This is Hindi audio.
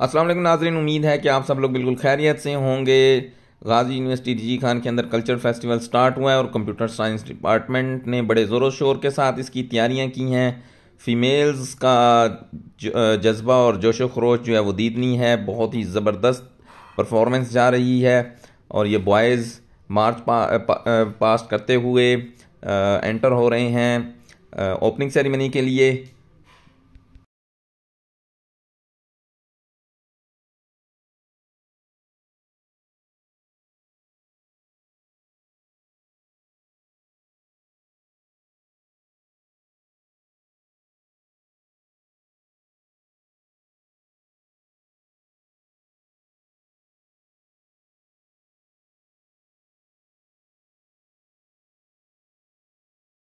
अस्सलाम वालेकुम नाजरीन उम्मीद है कि आप सब लोग बिल्कुल खैरियत से होंगे गाजी यूनिवर्सिटी जी खान के अंदर कल्चर फेस्टिवल स्टार्ट हुआ है और कंप्यूटर साइंस डिपार्टमेंट ने बड़े ज़ोरों शोर के साथ इसकी तैयारियाँ की हैं फीमेल्स का जज्बा और जोशो खरोश जो है वो दीदनी है बहुत ही ज़बरदस्त परफॉर्मेंस जा रही है और ये बॉयज़ मार्च पा, पा, पास करते हुए आ, एंटर हो रहे हैं ओपनिंग सेरेमनी के लिए